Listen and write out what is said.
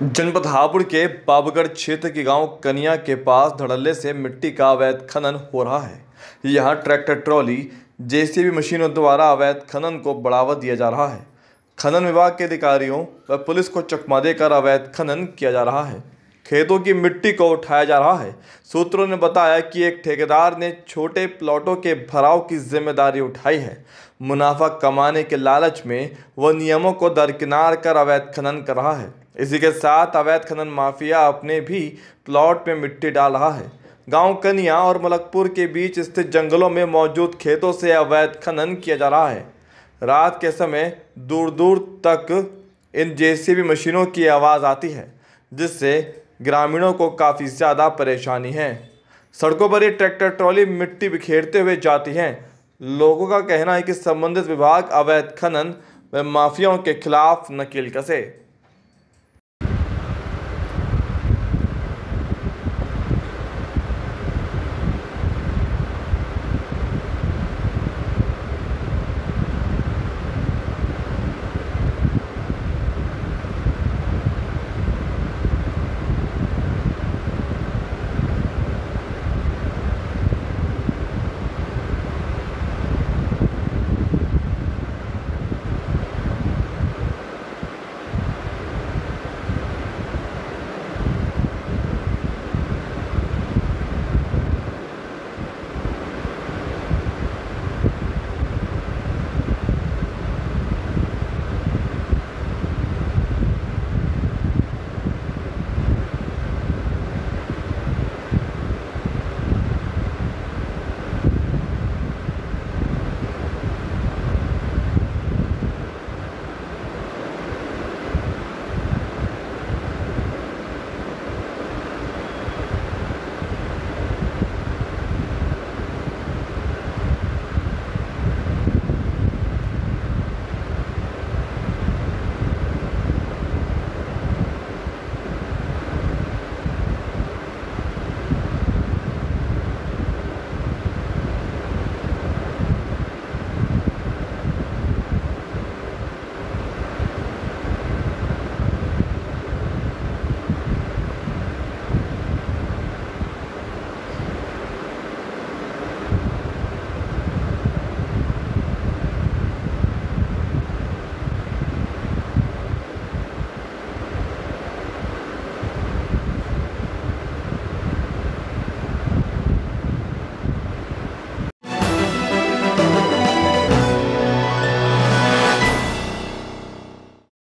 जनपद हापुड़ के बाबगढ़ क्षेत्र के गांव कनिया के पास धड़ल्ले से मिट्टी का अवैध खनन हो रहा है यहां ट्रैक्टर ट्रॉली जेसीबी मशीनों द्वारा अवैध खनन को बढ़ावा दिया जा रहा है खनन विभाग के अधिकारियों व पुलिस को चकमा देकर अवैध खनन किया जा रहा है खेतों की मिट्टी को उठाया जा रहा है सूत्रों ने बताया कि एक ठेकेदार ने छोटे प्लॉटों के भराव की जिम्मेदारी उठाई है मुनाफा कमाने के लालच में वह नियमों को दरकिनार कर अवैध खनन कर रहा है इसी के साथ अवैध खनन माफिया अपने भी प्लॉट में मिट्टी डाल रहा है गांव कनिया और मलकपुर के बीच स्थित जंगलों में मौजूद खेतों से अवैध खनन किया जा रहा है रात के समय दूर दूर तक इन जेसीबी मशीनों की आवाज़ आती है जिससे ग्रामीणों को काफ़ी ज़्यादा परेशानी है सड़कों पर ये ट्रैक्टर ट्रॉली मिट्टी बिखेरते हुए जाती हैं लोगों का कहना है कि संबंधित विभाग अवैध खनन व माफियाओं के खिलाफ नकेल कसे